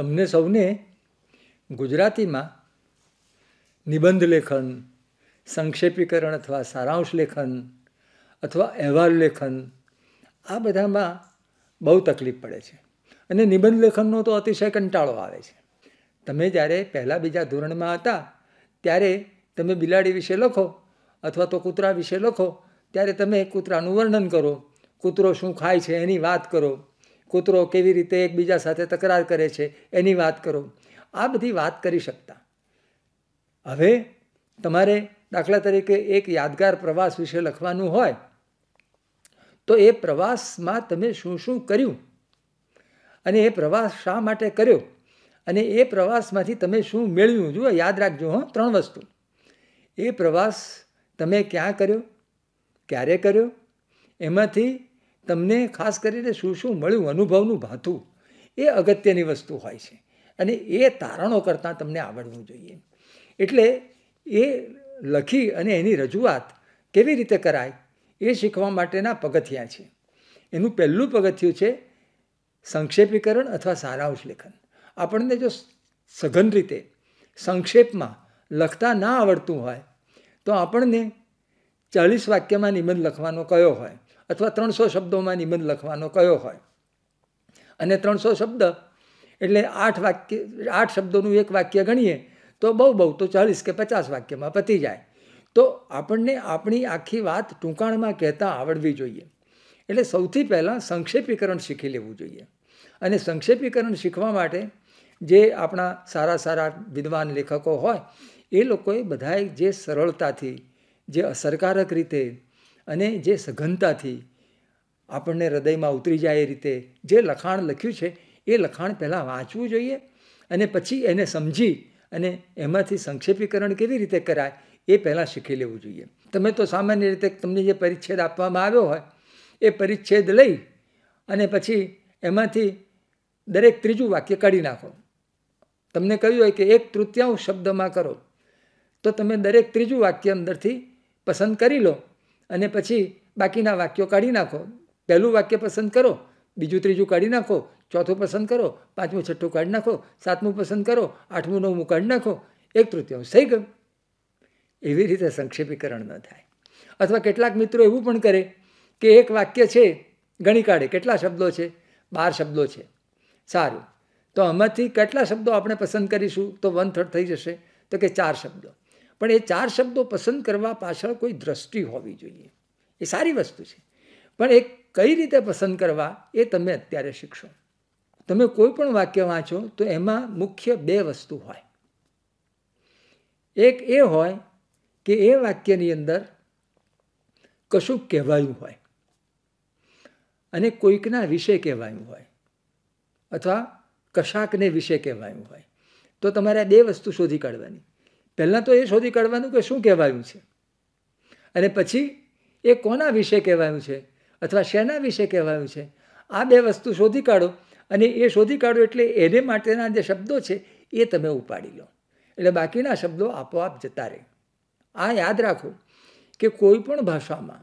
તમને સૌને ગુજરાતીમાં નિબંધ લેખન સંક્ષેપીકરણ અથવા સારાંશ લેખન અથવા અહેવાલ લેખન આ બધામાં બહુ તકલીફ પડે છે અને નિબંધ લેખનનો તો અતિશય કંટાળો આવે છે તમે જ્યારે પહેલાં બીજા ધોરણમાં હતા ત્યારે તમે બિલાડી વિશે લખો અથવા તો કૂતરા વિશે લખો ત્યારે તમે કૂતરાનું વર્ણન કરો કૂતરો શું ખાય છે એની વાત કરો કૂતરો કેવી રીતે એકબીજા સાથે તકરાર કરે છે એની વાત કરો આ બધી વાત કરી શકતા હવે તમારે દાખલા તરીકે એક યાદગાર પ્રવાસ વિશે લખવાનું હોય તો એ પ્રવાસમાં તમે શું શું કર્યું અને એ પ્રવાસ શા માટે કર્યો અને એ પ્રવાસમાંથી તમે શું મેળવ્યું જુઓ યાદ રાખજો હો ત્રણ વસ્તુ એ પ્રવાસ તમે ક્યાં કર્યો ક્યારે કર્યો એમાંથી તમને ખાસ કરીને શું શું મળ્યું અનુભવનું ભાથું એ અગત્યની વસ્તુ હોય છે અને એ તારણો કરતાં તમને આવડવું જોઈએ એટલે એ લખી અને એની રજૂઆત કેવી રીતે કરાય એ શીખવા માટેના પગથિયાં છે એનું પહેલું પગથિયું છે સંક્ષેપીકરણ અથવા સારાંશ લેખન આપણને જો સઘન રીતે સંક્ષેપમાં લખતા ના આવડતું હોય તો આપણને ચાલીસ વાક્યમાં નિબંધ લખવાનો કયો હોય અથવા ત્રણસો શબ્દોમાં નિબંધ લખવાનો કયો હોય અને ત્રણસો શબ્દ એટલે આઠ વાક્ય આઠ શબ્દોનું એક વાક્ય ગણીએ તો બહુ બહુ તો ચાલીસ કે પચાસ વાક્યમાં પતી જાય તો આપણને આપણી આખી વાત ટૂંકાણમાં કહેતા આવડવી જોઈએ એટલે સૌથી પહેલાં સંક્ષેપીકરણ શીખી લેવું જોઈએ અને સંક્ષેપીકરણ શીખવા માટે જે આપણા સારા સારા વિદ્વાન લેખકો હોય એ લોકોએ બધાએ જે સરળતાથી જે અસરકારક રીતે અને જે સઘનતાથી આપણને હૃદયમાં ઉતરી જાય એ રીતે જે લખાણ લખ્યું છે એ લખાણ પહેલાં વાંચવું જોઈએ અને પછી એને સમજી અને એમાંથી સંક્ષેપીકરણ કેવી રીતે કરાય એ પહેલાં શીખી લેવું જોઈએ તમે તો સામાન્ય રીતે તમને જે પરિચ્છેદ આપવામાં આવ્યો હોય એ પરિચ્છેદ લઈ અને પછી એમાંથી દરેક ત્રીજું વાક્ય કાઢી નાખો તમને કહ્યું હોય કે એક તૃતીયાંશ શબ્દમાં કરો તો તમે દરેક ત્રીજું વાક્ય અંદરથી પસંદ કરી લો અને પછી બાકીના વાક્યો કાઢી નાખો પહેલું વાક્ય પસંદ કરો બીજું ત્રીજું કાઢી નાખો ચોથું પસંદ કરો પાંચમું છઠ્ઠું કાઢી નાખો સાતમું પસંદ કરો આઠમું નવમું કાઢી નાખો એક તૃતીયાંશ થઈ ગયું એવી રીતે સંક્ષેપીકરણ ન થાય અથવા કેટલાક મિત્રો એવું પણ કરે કે એક વાક્ય છે ગણી કાઢે કેટલા શબ્દો છે બાર શબ્દો છે સારું તો આમાંથી કેટલા શબ્દો આપણે પસંદ કરીશું તો વન થર્ડ થઈ જશે તો કે ચાર શબ્દો પણ એ ચાર શબ્દો પસંદ કરવા પાછળ કોઈ દ્રષ્ટિ હોવી જોઈએ એ સારી વસ્તુ છે પણ એ કઈ રીતે પસંદ કરવા એ તમે અત્યારે શીખશો તમે કોઈ પણ વાક્ય વાંચો તો એમાં મુખ્ય બે વસ્તુ હોય એક એ હોય કે એ વાક્યની અંદર કશું કહેવાયું હોય અને કોઈકના વિશે કહેવાયું હોય અથવા કશાકને વિશે કહેવાયું હોય તો તમારે બે વસ્તુ શોધી કાઢવાની પહેલાં તો એ શોધી કાઢવાનું કે શું કહેવાયું છે અને પછી એ કોના વિશે કહેવાયું છે અથવા શેના વિશે કહેવાયું છે આ બે વસ્તુ શોધી કાઢો અને એ શોધી કાઢો એટલે એને માટેના જે શબ્દો છે એ તમે ઉપાડી લો એટલે બાકીના શબ્દો આપોઆપ જતા રહે આ યાદ રાખો કે કોઈ પણ ભાષામાં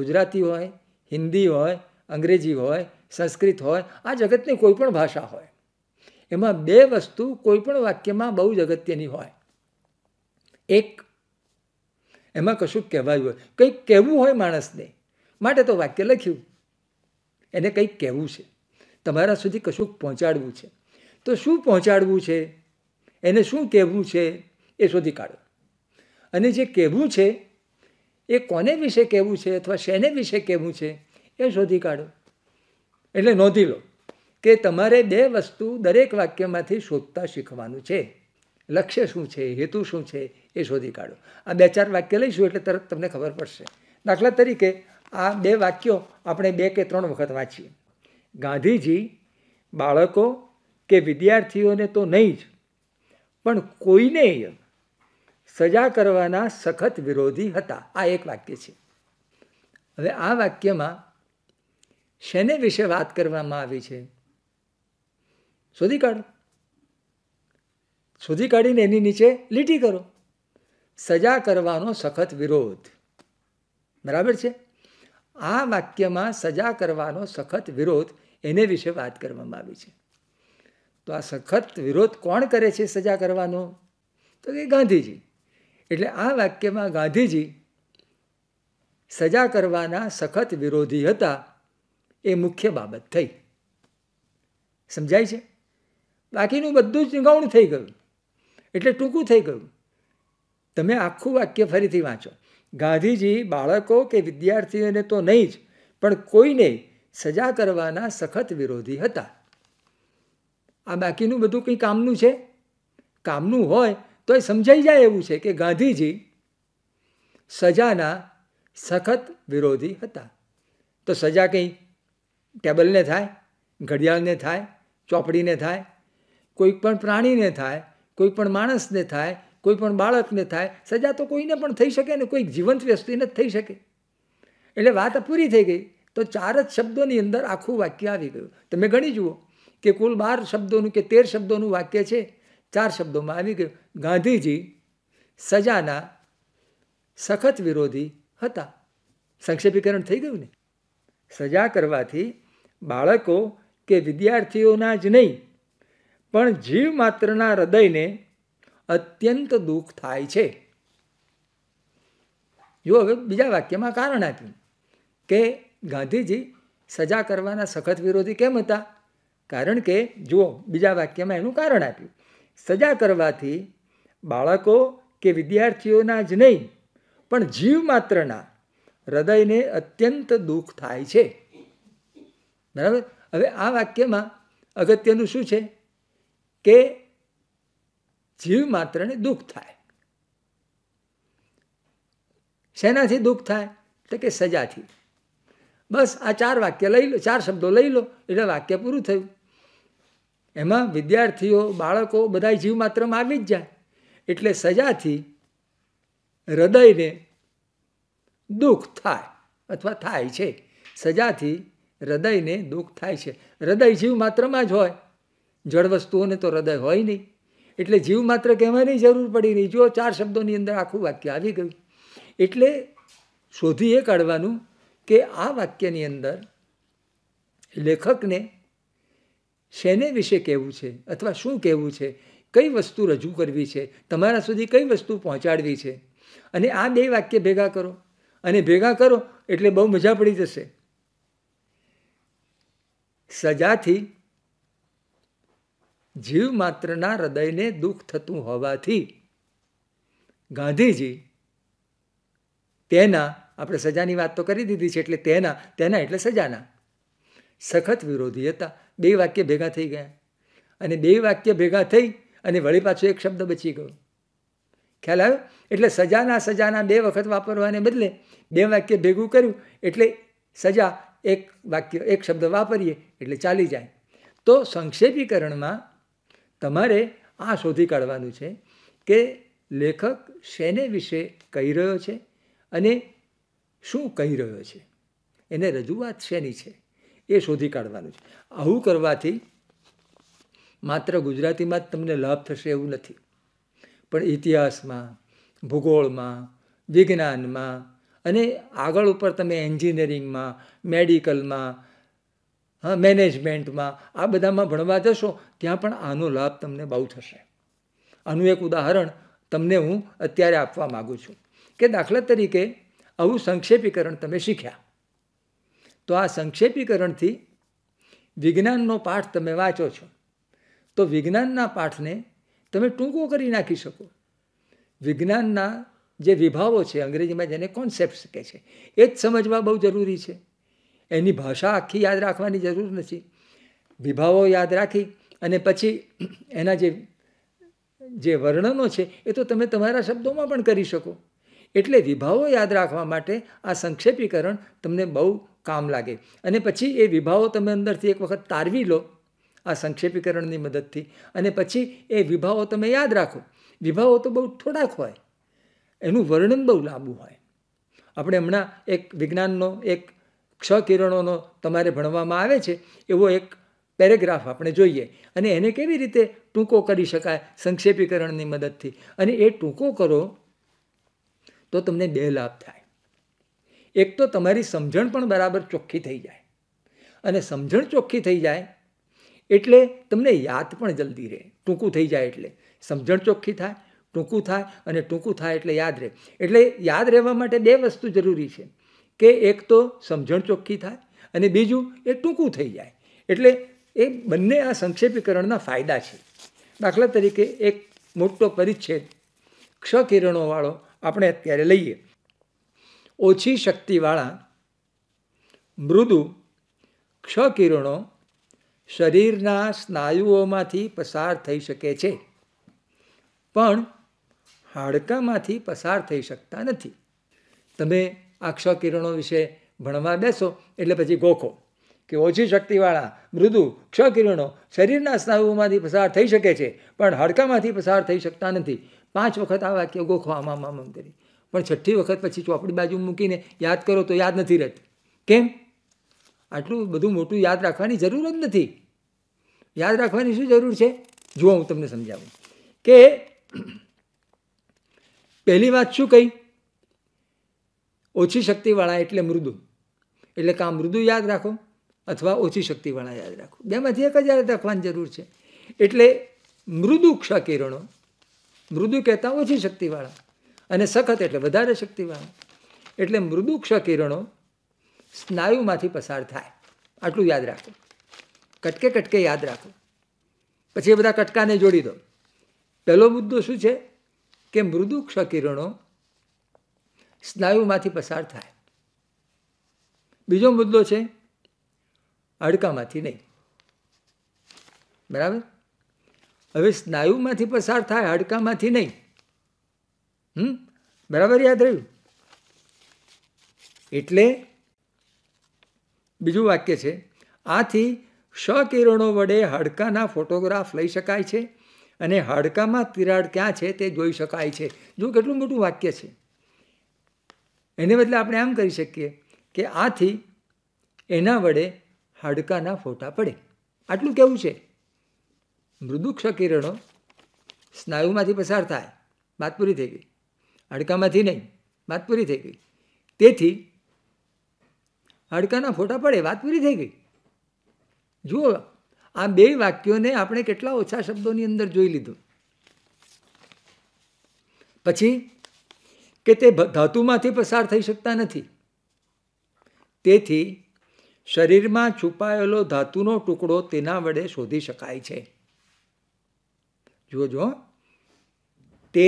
ગુજરાતી હોય હિન્દી હોય અંગ્રેજી હોય સંસ્કૃત હોય આ જગતની કોઈ પણ ભાષા હોય એમાં બે વસ્તુ કોઈ પણ વાક્યમાં બહુ જ અગત્યની હોય એક એમાં કશું કહેવાયું હોય કંઈક કહેવું હોય માણસને માટે તો વાક્ય લખ્યું એને કંઈક કહેવું છે તમારા સુધી કશુંક પહોંચાડવું છે તો શું પહોંચાડવું છે એને શું કહેવું છે એ શોધી કાઢો અને જે કહેવું છે એ કોને વિશે કહેવું છે અથવા શેને વિશે કહેવું છે એ શોધી કાઢો એટલે નોંધી લો કે તમારે બે વસ્તુ દરેક વાક્યમાંથી શોધતા શીખવાનું છે લક્ષ્ય શું છે હેતુ શું છે એ શોધી કાઢો આ બે ચાર વાક્ય લઈશું એટલે તરત તમને ખબર પડશે દાખલા તરીકે આ બે વાક્યો આપણે બે કે ત્રણ વખત વાંચીએ ગાંધીજી બાળકો કે વિદ્યાર્થીઓને તો નહીં જ પણ કોઈને સજા કરવાના સખત વિરોધી હતા આ એક વાક્ય છે હવે આ વાક્યમાં શેને વિશે વાત કરવામાં આવી છે શોધી કાઢો શોધી કાઢીને એની નીચે લીટી કરો સજા કરવાનો સખત વિરોધ બરાબર છે આ વાક્યમાં સજા કરવાનો સખત વિરોધ એને વિશે વાત કરવામાં આવી છે તો આ સખત વિરોધ કોણ કરે છે સજા કરવાનો તો કે ગાંધીજી એટલે આ વાક્યમાં ગાંધીજી સજા કરવાના સખત વિરોધી હતા એ મુખ્ય બાબત થઈ સમજાય છે બાકીનું બધું જ નિગાવણું થઈ ગયું એટલે ટૂંકું થઈ ગયું તમે આખું વાક્ય ફરીથી વાંચો ગાંધીજી બાળકો કે વિદ્યાર્થીઓને તો નહીં જ પણ કોઈને સજા કરવાના સખત વિરોધી હતા આ બાકીનું બધું કંઈ કામનું છે કામનું હોય તો એ સમજાઈ જાય એવું છે કે ગાંધીજી સજાના સખત વિરોધી હતા તો સજા કંઈ ટેબલને થાય ઘડિયાળને થાય ચોપડીને થાય કોઈ પણ પ્રાણીને થાય કોઈ પણ માણસને થાય કોઈ પણ બાળકને થાય સજા તો કોઈને પણ થઈ શકે ને કોઈક જીવંત વ્યસ્તીને જ થઈ શકે એટલે વાત પૂરી થઈ ગઈ તો ચાર જ શબ્દોની અંદર આખું વાક્ય આવી ગયું તમે ગણી જુઓ કે કુલ બાર શબ્દોનું કે તેર શબ્દોનું વાક્ય છે ચાર શબ્દોમાં આવી ગયું ગાંધીજી સજાના સખત વિરોધી હતા સંક્ષેપીકરણ થઈ ગયું ને સજા કરવાથી બાળકો કે વિદ્યાર્થીઓના જ નહીં પણ જીવ માત્રના હૃદયને અત્યંત દુઃખ થાય છે જો હવે બીજા વાક્યમાં કારણ આપ્યું કે ગાંધીજી સજા કરવાના સખત વિરોધી કેમ હતા કારણ કે જુઓ બીજા વાક્યમાં એનું કારણ આપ્યું સજા કરવાથી બાળકો કે વિદ્યાર્થીઓના જ નહીં પણ જીવ માત્રના હૃદયને અત્યંત દુઃખ થાય છે બરાબર હવે આ વાક્યમાં અગત્યનું શું છે કે જીવ માત્રને દુઃખ થાય શેનાથી દુઃખ થાય એટલે કે સજાથી બસ આ ચાર વાક્ય લઈ લો ચાર શબ્દો લઈ લો એટલે વાક્ય પૂરું થયું એમાં વિદ્યાર્થીઓ બાળકો બધા જીવ માત્રમાં આવી જ જાય એટલે સજાથી હૃદયને દુઃખ થાય અથવા થાય છે સજાથી હૃદયને દુઃખ થાય છે હૃદય જીવ માત્રમાં જ હોય જળ વસ્તુઓને તો હૃદય હોય નહીં એટલે જીવ માત્ર કહેવાની જરૂર પડી રહી જો ચાર શબ્દોની અંદર આખું વાક્ય આવી ગયું એટલે શોધી એ કાઢવાનું કે આ વાક્યની અંદર લેખકને શેને વિશે કહેવું છે અથવા શું કહેવું છે કઈ વસ્તુ રજૂ કરવી છે તમારા સુધી કઈ વસ્તુ પહોંચાડવી છે અને આ બે વાક્ય ભેગા કરો અને ભેગા કરો એટલે બહુ મજા પડી જશે સજાથી જીવ માત્રના હૃદયને દુઃખ થતું હોવાથી ગાંધીજી તેના આપણે સજાની વાત તો કરી દીધી છે એટલે તેના તેના એટલે સજાના સખત વિરોધી હતા બે વાક્ય ભેગા થઈ ગયા અને બે વાક્ય ભેગા થઈ અને વળી પાછો એક શબ્દ બચી ગયો ખ્યાલ આવ્યો એટલે સજાના સજાના બે વખત વાપરવાને બદલે બે વાક્ય ભેગું કર્યું એટલે સજા એક વાક્ય એક શબ્દ વાપરીએ એટલે ચાલી જાય તો સંક્ષેપીકરણમાં તમારે આ શોધી કાઢવાનું છે કે લેખક શેને વિશે કહી રહ્યો છે અને શું કહી રહ્યો છે એને રજૂઆત શેની છે એ શોધી કાઢવાનું છે આવું કરવાથી માત્ર ગુજરાતીમાં જ તમને લાભ થશે એવું નથી પણ ઇતિહાસમાં ભૂગોળમાં વિજ્ઞાનમાં અને આગળ ઉપર તમે એન્જિનિયરિંગમાં મેડિકલમાં હા મેનેજમેન્ટમાં આ બધામાં ભણવા જશો ત્યાં પણ આનો લાભ તમને બહુ થશે આનું એક ઉદાહરણ તમને હું અત્યારે આપવા માગું છું કે દાખલા તરીકે આવું સંક્ષેપીકરણ તમે શીખ્યા તો આ સંક્ષેપીકરણથી વિજ્ઞાનનો પાઠ તમે વાંચો છો તો વિજ્ઞાનના પાઠને તમે ટૂંકો કરી નાખી શકો વિજ્ઞાનના જે વિભાવો છે અંગ્રેજીમાં જેને કોન્સેપ્ટ કહે છે એ જ સમજવા બહુ જરૂરી છે એની ભાષા આખી યાદ રાખવાની જરૂર નથી વિભાવો યાદ રાખી અને પછી એના જે જે વર્ણનો છે એ તો તમે તમારા શબ્દોમાં પણ કરી શકો એટલે વિભાવો યાદ રાખવા માટે આ સંક્ષેપીકરણ તમને બહુ કામ લાગે અને પછી એ વિભાવો તમે અંદરથી એક વખત તારવી લો આ સંક્ષેપીકરણની મદદથી અને પછી એ વિભાવો તમે યાદ રાખો વિભાવો તો બહુ થોડાક હોય એનું વર્ણન બહુ લાંબુ હોય આપણે હમણાં એક વિજ્ઞાનનો એક ક્ષ કિરણોનો તમારે ભણવામાં આવે છે એવો એક પેરેગ્રાફ આપણે જોઈએ અને એને કેવી રીતે ટૂંકો કરી શકાય સંક્ષેપીકરણની મદદથી અને એ ટૂંકો કરો તો તમને બે લાભ થાય એક તો તમારી સમજણ પણ બરાબર ચોખ્ખી થઈ જાય અને સમજણ ચોખ્ખી થઈ જાય એટલે તમને યાદ પણ જલ્દી રહે ટૂંકું થઈ જાય એટલે સમજણ ચોખ્ખી થાય ટૂંકું થાય અને ટૂંકું થાય એટલે યાદ રહે એટલે યાદ રહેવા માટે બે વસ્તુ જરૂરી છે કે એક તો સમજણ ચોખ્ખી થાય અને બીજું એ ટૂંકું થઈ જાય એટલે એ બંને આ સંક્ષેપીકરણના ફાયદા છે દાખલા તરીકે એક મોટો પરિચ્છેદ ક્ષકિરણોવાળો આપણે અત્યારે લઈએ ઓછી શક્તિવાળા મૃદુ ક્ષકિરણો શરીરના સ્નાયુઓમાંથી પસાર થઈ શકે છે પણ હાડકામાંથી પસાર થઈ શકતા નથી તમે આ ક્ષકિરણો વિશે ભણવા બેસો એટલે પછી ગોખો કે ઓછી શક્તિવાળા મૃદુ ક્ષ કિરણો શરીરના સ્નાયુઓમાંથી પસાર થઈ શકે છે પણ હાડકામાંથી પસાર થઈ શકતા નથી પાંચ વખત આ વાક્ય ગોખો આમામ કરી પણ છઠ્ઠી વખત પછી ચોપડી બાજુ મૂકીને યાદ કરો તો યાદ નથી રહેતી કેમ આટલું બધું મોટું યાદ રાખવાની જરૂર જ નથી યાદ રાખવાની શું જરૂર છે જુઓ હું તમને સમજાવું કે પહેલી વાત શું કહી ઓછી શક્તિવાળા એટલે મૃદુ એટલે કાં મૃદુ યાદ રાખો અથવા ઓછી શક્તિવાળા યાદ રાખો બેમાંથી એક જ યાદ રાખવાની જરૂર છે એટલે મૃદુ ક્ષાકિરણો મૃદુ કહેતા ઓછી શક્તિવાળા અને સખત એટલે વધારે શક્તિવાળા એટલે મૃદુ ક્ષાકિરણો સ્નાયુમાંથી પસાર થાય આટલું યાદ રાખો કટકે કટકે યાદ રાખો પછી એ બધા કટકાને જોડી દો પહેલો મુદ્દો શું છે કે મૃદુ ક્ષકિરણો સ્નાયુમાંથી પસાર થાય બીજો મુદ્દો છે હાડકામાંથી નહીં બરાબર હવે સ્નાયુમાંથી પસાર થાય હાડકામાંથી નહીં હમ બરાબર યાદ રહ્યું એટલે બીજું વાક્ય છે આથી કિરણો વડે હાડકાના ફોટોગ્રાફ લઈ શકાય છે અને હાડકામાં તિરાડ ક્યાં છે તે જોઈ શકાય છે જો કેટલું મોટું વાક્ય છે એને બદલે આપણે આમ કરી શકીએ કે આથી એના વડે હાડકાના ફોટા પડે આટલું કેવું છે મૃદુક્ષ કિરણો સ્નાયુમાંથી પસાર થાય વાત પૂરી થઈ ગઈ હાડકામાંથી નહીં વાત પૂરી થઈ ગઈ તેથી હાડકાના ફોટા પડે વાત પૂરી થઈ ગઈ જુઓ આ બે વાક્યોને આપણે કેટલા ઓછા શબ્દોની અંદર જોઈ લીધું પછી કે તે ધાતુમાંથી પસાર થઈ શકતા નથી તેથી શરીરમાં છુપાયેલો ધાતુનો ટુકડો તેના વડે શોધી શકાય છે જુઓ જુઓ તે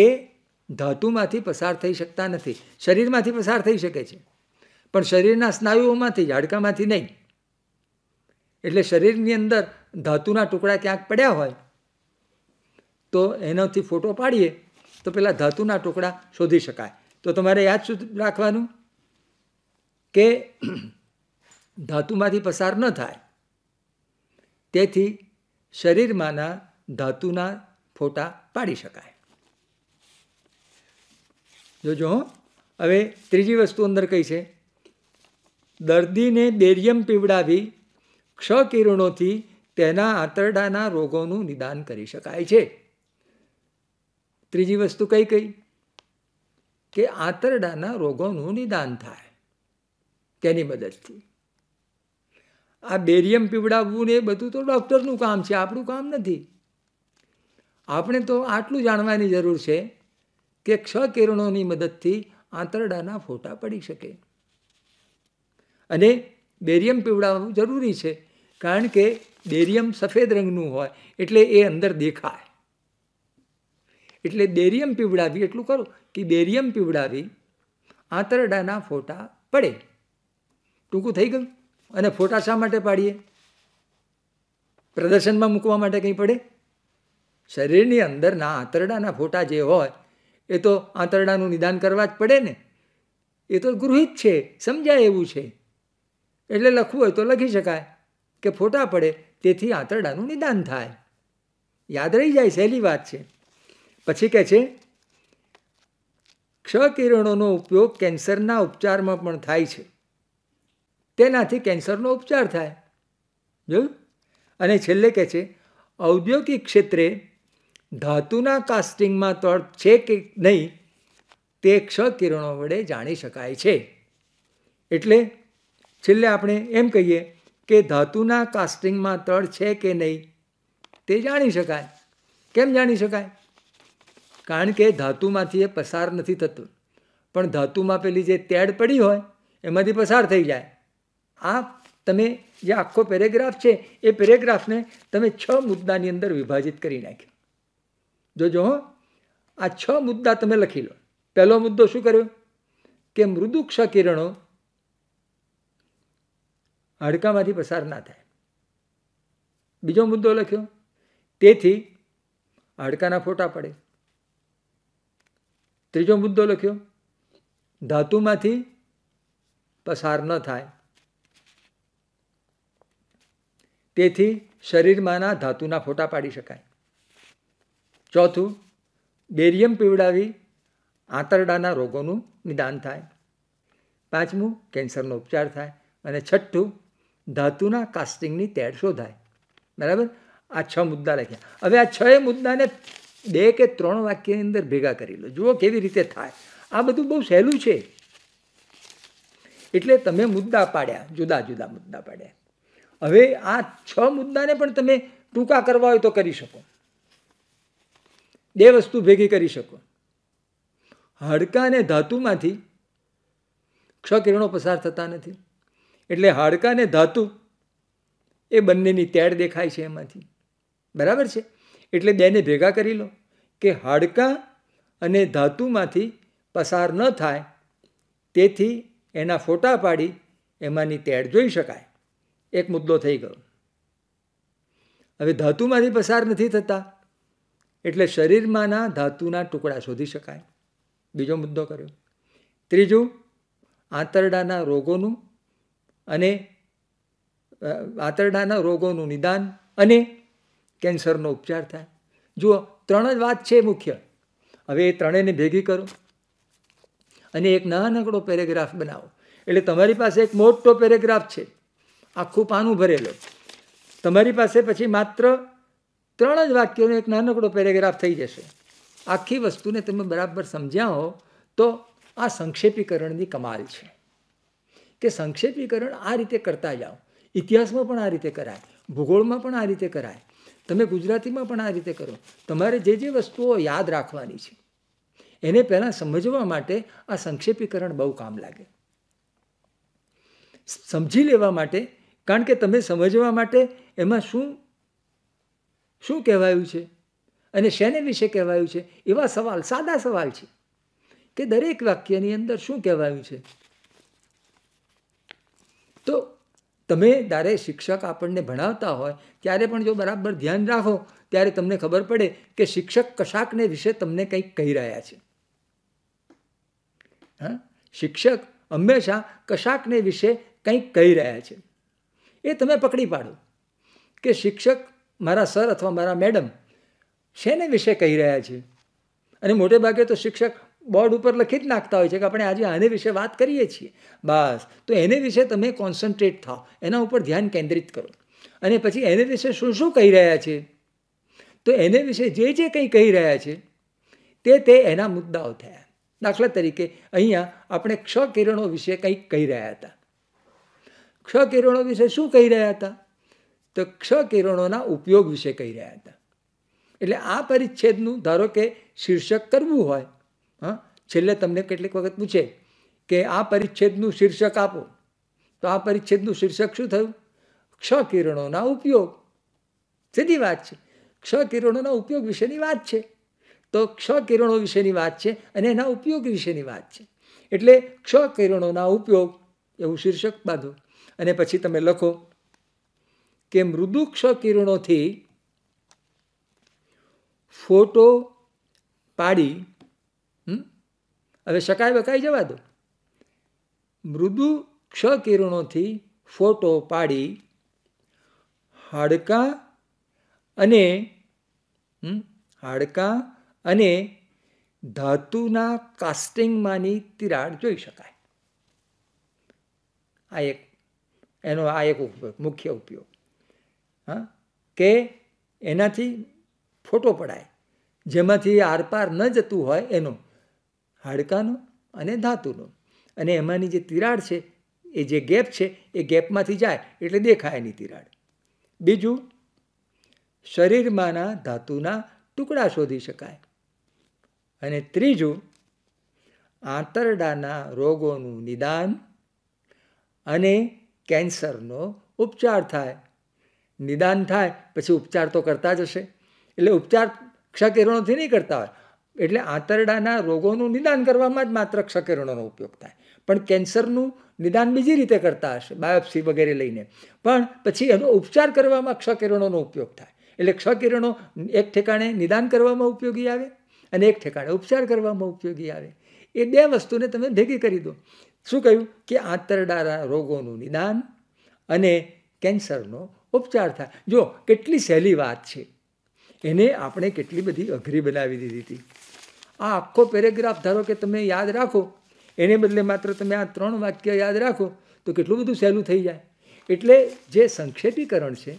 ધાતુમાંથી પસાર થઈ શકતા નથી શરીરમાંથી પસાર થઈ શકે છે પણ શરીરના સ્નાયુઓમાંથી જાડકામાંથી નહીં એટલે શરીરની અંદર ધાતુના ટુકડા ક્યાંક પડ્યા હોય તો એનાથી ફોટો પાડીએ તો પેલા ધાતુના ટુકડા શોધી શકાય તો તમારે યાદ રાખવાનું કે ધાતુમાંથી પસાર ન થાય તેથી શરીરમાંના ધાતુના ફોટા પાડી શકાય જોજો હવે ત્રીજી વસ્તુ અંદર કઈ છે દર્દીને બેરિયમ પીવડાવી ક્ષ કિરણોથી તેના આંતરડાના રોગોનું નિદાન કરી શકાય છે ત્રીજી વસ્તુ કઈ કઈ કે આંતરડાના રોગોનું નિદાન થાય તેની મદદથી આ બેરિયમ પીવડાવવું ને એ બધું તો ડૉક્ટરનું કામ છે આપણું કામ નથી આપણે તો આટલું જાણવાની જરૂર છે કે ક્ષ કિરણોની મદદથી આંતરડાના ફોટા પડી શકે અને બેરિયમ પીવડાવવું જરૂરી છે કારણ કે બેરિયમ સફેદ રંગનું હોય એટલે એ અંદર દેખાય એટલે બેરિયમ પીવડાવી એટલું કરો કે બેરિયમ પીવડાવી આંતરડાના ફોટા પડે ટૂંકું થઈ ગયું અને ફોટા શા માટે પાડીએ પ્રદર્શનમાં મૂકવા માટે કંઈ પડે શરીરની અંદરના આંતરડાના ફોટા જે હોય એ તો આંતરડાનું નિદાન કરવા જ પડે ને એ તો ગૃહિત છે સમજાય એવું છે એટલે લખવું હોય તો લખી શકાય કે ફોટા પડે તેથી આંતરડાનું નિદાન થાય યાદ રહી જાય સહેલી વાત છે પછી કહે છે ક્ષ કિરણોનો ઉપયોગ કેન્સરના ઉપચારમાં પણ થાય છે તેનાથી કેન્સરનો ઉપચાર થાય જોયું અને છેલ્લે કહે છે ઔદ્યોગિક ક્ષેત્રે ધાતુના કાસ્ટિંગમાં તળ છે કે નહીં તે ક્ષ કિરણો વડે જાણી શકાય છે એટલે છેલ્લે આપણે એમ કહીએ કે ધાતુના કાસ્ટિંગમાં તળ છે કે નહીં તે જાણી શકાય કેમ જાણી શકાય કારણ કે ધાતુમાંથી એ પસાર નથી થતું પણ ધાતુમાં પેલી જે તેડ પડી હોય એમાંથી પસાર થઈ જાય આ તમે જે આખો પેરેગ્રાફ છે એ પેરેગ્રાફને તમે છ મુદ્દાની અંદર વિભાજિત કરી નાખ્યો જોજો હો આ છ મુદ્દા તમે લખી લો પહેલો મુદ્દો શું કર્યો કે મૃદુ કિરણો હાડકામાંથી પસાર ના થાય બીજો મુદ્દો લખ્યો તેથી હાડકાના ફોટા પડે ત્રીજો મુદ્દો લખ્યો ધાતુમાંથી પસાર ન થાય તેથી શરીરમાંના ધાતુના ફોટા પાડી શકાય ચોથું બેરિયમ પીવડાવી આંતરડાના રોગોનું નિદાન થાય પાંચમું કેન્સરનો ઉપચાર થાય અને છઠ્ઠું ધાતુના કાસ્ટિંગની તેડ શોધાય બરાબર આ છ મુદ્દા લખ્યા હવે આ છ મુદ્દાને બે કે ત્રણ વાક્યની અંદર ભેગા કરી લો જુઓ કેવી રીતે થાય આ બધું બહુ સહેલું છે એટલે તમે મુદ્દા પાડ્યા જુદા જુદા મુદ્દા પાડ્યા હવે આ છ મુદ્દાને પણ તમે ટૂંકા કરવા હોય તો કરી શકો બે વસ્તુ ભેગી કરી શકો હાડકાં અને ધાતુમાંથી ક્ષકિરણો પસાર થતા નથી એટલે હાડકાં અને ધાતુ એ બંનેની તેડ દેખાય છે એમાંથી બરાબર છે એટલે બેને ભેગા કરી લો કે હાડકાં અને ધાતુમાંથી પસાર ન થાય તેથી એના ફોટા પાડી એમાંની તેડ જોઈ શકાય એક મુદ્દો થઈ ગયો હવે ધાતુમાંથી પસાર નથી થતા એટલે શરીરમાંના ધાતુના ટુકડા શોધી શકાય બીજો મુદ્દો કર્યો ત્રીજું આંતરડાના રોગોનું અને આંતરડાના રોગોનું નિદાન અને કેન્સરનો ઉપચાર થાય જુઓ ત્રણ જ વાત છે મુખ્ય હવે એ ત્રણેયને ભેગી કરો અને એક નાનકડો પેરેગ્રાફ બનાવો એટલે તમારી પાસે એક મોટો પેરેગ્રાફ છે આખું પાનું ભરેલો તમારી પાસે પછી માત્ર ત્રણ જ વાક્યોનો એક નાનકડો પેરેગ્રાફ થઈ જશે આખી વસ્તુને તમે બરાબર સમજ્યા હો તો આ સંક્ષેપીકરણની કમાલ છે કે સંક્ષેપીકરણ આ રીતે કરતા જાઓ ઇતિહાસમાં પણ આ રીતે કરાય ભૂગોળમાં પણ આ રીતે કરાય તમે ગુજરાતીમાં પણ આ રીતે કરો તમારે જે જે વસ્તુઓ યાદ રાખવાની છે એને પહેલાં સમજવા માટે આ સંક્ષેપીકરણ બહુ કામ લાગે સમજી લેવા માટે કારણ કે તમે સમજવા માટે એમાં શું શું કહેવાયું છે અને શેને વિશે કહેવાયું છે એવા સવાલ સાદા સવાલ છે કે દરેક વાક્યની અંદર શું કહેવાયું છે તો તમે જ્યારે શિક્ષક આપણને ભણાવતા હોય ત્યારે પણ જો બરાબર ધ્યાન રાખો ત્યારે તમને ખબર પડે કે શિક્ષક કશાકને વિશે તમને કંઈક કહી રહ્યા છે હા શિક્ષક હંમેશા કશાકને વિશે કંઈક કહી રહ્યા છે એ તમે પકડી પાડો કે શિક્ષક મારા સર અથવા મારા મેડમ શેને વિશે કહી રહ્યા છે અને મોટે ભાગે તો શિક્ષક બોર્ડ ઉપર લખી જ નાખતા હોય છે કે આપણે આજે આને વિશે વાત કરીએ છીએ બસ તો એને વિશે તમે કોન્સન્ટ્રેટ થાઓ એના ઉપર ધ્યાન કેન્દ્રિત કરો અને પછી એને વિશે શું શું કહી રહ્યા છે તો એને વિશે જે જે કંઈ કહી રહ્યા છે તે તે એના મુદ્દાઓ થયા દાખલા તરીકે અહીંયા આપણે ક્ષ કિરણો વિશે કંઈક કહી રહ્યા હતા ક્ષ કિરણો વિશે શું કહી રહ્યા હતા તો ક્ષ કિરણોના ઉપયોગ વિશે કહી રહ્યા હતા એટલે આ પરિચ્છેદનું ધારો કે શીર્ષક કરવું હોય હા છેલ્લે તમને કેટલીક વખત પૂછે કે આ પરિચ્છેદનું શીર્ષક આપો તો આ પરિચ્છેદનું શીર્ષક શું થયું ક્ષ કિરણોના ઉપયોગ સીધી વાત છે ક્ષ કિરણોના ઉપયોગ વિશેની વાત છે તો ક્ષ કિરણો વિશેની વાત છે અને એના ઉપયોગ વિશેની વાત છે એટલે ક્ષ કિરણોના ઉપયોગ એવું શીર્ષક બાંધો અને પછી તમે લખો કે મૃદુ ક્ષ કિરણોથી ફોટો પાડી હવે શકાય બકાય જવા દો મૃદુ ક્ષ કિરણોથી ફોટો પાડી હાડકાં અને હાડકાં અને ધાતુના કાસ્ટિંગમાંની તિરાડ જોઈ શકાય આ એક એનો આ એક ઉપયોગ મુખ્ય ઉપયોગ હા કે એનાથી ફોટો પડાય જેમાંથી આરપાર ન જતું હોય એનો હાડકાનો અને ધાતુનો અને એમાંની જે તિરાડ છે એ જે ગેપ છે એ ગેપમાંથી જાય એટલે દેખાય એની તિરાડ બીજું શરીરમાંના ધાતુના ટુકડા શોધી શકાય અને ત્રીજું આંતરડાના રોગોનું નિદાન અને કેન્સરનો ઉપચાર થાય નિદાન થાય પછી ઉપચાર તો કરતા જ હશે એટલે ઉપચાર ક્ષકિરણોથી નહીં કરતા હોય એટલે આંતરડાના રોગોનું નિદાન કરવામાં જ માત્ર ક્ષકિરણોનો ઉપયોગ થાય પણ કેન્સરનું નિદાન બીજી રીતે કરતા હશે બાયોપ્સી વગેરે લઈને પણ પછી એનો ઉપચાર કરવામાં ક્ષકિરણોનો ઉપયોગ થાય એટલે ક્ષકિરણો એક ઠેકાણે નિદાન કરવામાં ઉપયોગી આવે અને એક ઠેકાણે ઉપચાર કરવામાં ઉપયોગી આવે એ બે વસ્તુને તમે ભેગી કરી દો શું કહ્યું કે આંતરડાના રોગોનું નિદાન અને કેન્સરનો ઉપચાર થાય જો કેટલી સહેલી વાત છે એને આપણે કેટલી બધી અઘરી બનાવી દીધી હતી આ આખો પેરેગ્રાફ ધારો કે તમે યાદ રાખો એને બદલે માત્ર તમે આ ત્રણ વાક્ય યાદ રાખો તો કેટલું બધું સહેલું થઈ જાય એટલે જે સંક્ષેપીકરણ છે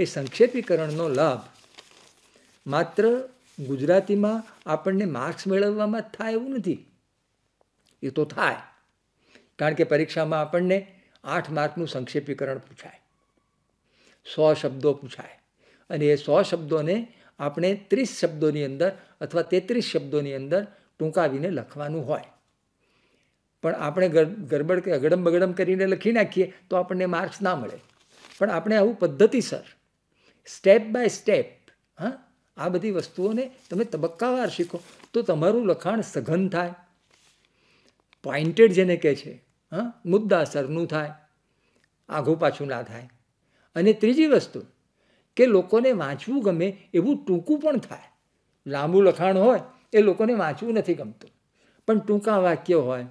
એ સંક્ષેપીકરણનો લાભ માત્ર ગુજરાતીમાં આપણને માર્ક્સ મેળવવામાં થાય એવું નથી એ તો થાય કારણ કે પરીક્ષામાં આપણને આઠ માર્કનું સંક્ષેપીકરણ પૂછાય સો શબ્દો પૂછાય અને એ સો શબ્દોને આપણે ત્રીસ શબ્દોની અંદર અથવા તેત્રીસ શબ્દોની અંદર ટૂંકાવીને લખવાનું હોય પણ આપણે ગરબડ કે અગડમ બગડમ કરીને લખી નાખીએ તો આપણને માર્ક્સ ના મળે પણ આપણે આવું પદ્ધતિસર સ્ટેપ બાય સ્ટેપ હા આ બધી વસ્તુઓને તમે તબક્કાવાર શીખો તો તમારું લખાણ સઘન થાય પોઈન્ટેડ જેને કહે છે હા મુદ્દા થાય આઘું પાછું ના થાય અને ત્રીજી વસ્તુ કે લોકોને વાંચવું ગમે એવું ટૂંકું પણ થાય લાંબુ લખાણ હોય એ લોકોને વાંચવું નથી ગમતું પણ ટૂંકા વાક્ય હોય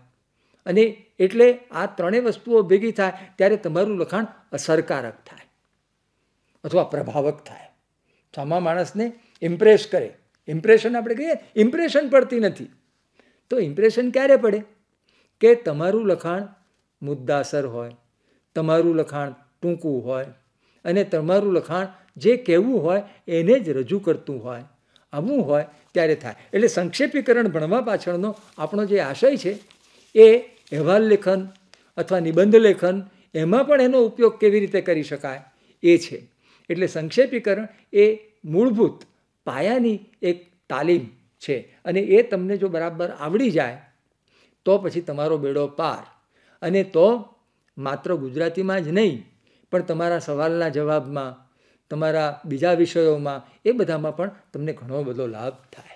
અને એટલે આ ત્રણેય વસ્તુઓ ભેગી થાય ત્યારે તમારું લખાણ અસરકારક થાય અથવા પ્રભાવક થાય સામા માણસને ઇમ્પ્રેસ કરે ઇમ્પ્રેશન આપણે કહીએ ઇમ્પ્રેશન પડતી નથી તો ઇમ્પ્રેશન ક્યારે પડે કે તમારું લખાણ મુદ્દાસર હોય તમારું લખાણ ટૂંકું હોય અને તમારું લખાણ જે કહેવું હોય એને જ રજૂ કરતું હોય આવું હોય ત્યારે થાય એટલે સંક્ષેપીકરણ ભણવા પાછળનો આપણો જે આશય છે એ અહેવાલ લેખન અથવા નિબંધ લેખન એમાં પણ એનો ઉપયોગ કેવી રીતે કરી શકાય એ છે એટલે સંક્ષેપીકરણ એ મૂળભૂત પાયાની એક તાલીમ છે અને એ તમને જો બરાબર આવડી જાય તો પછી તમારો બેડો પાર અને તો માત્ર ગુજરાતીમાં જ નહીં પણ તમારા સવાલના જવાબમાં તમારા બીજા વિષયોમાં એ બધામાં પણ તમને ઘણો બધો લાભ થાય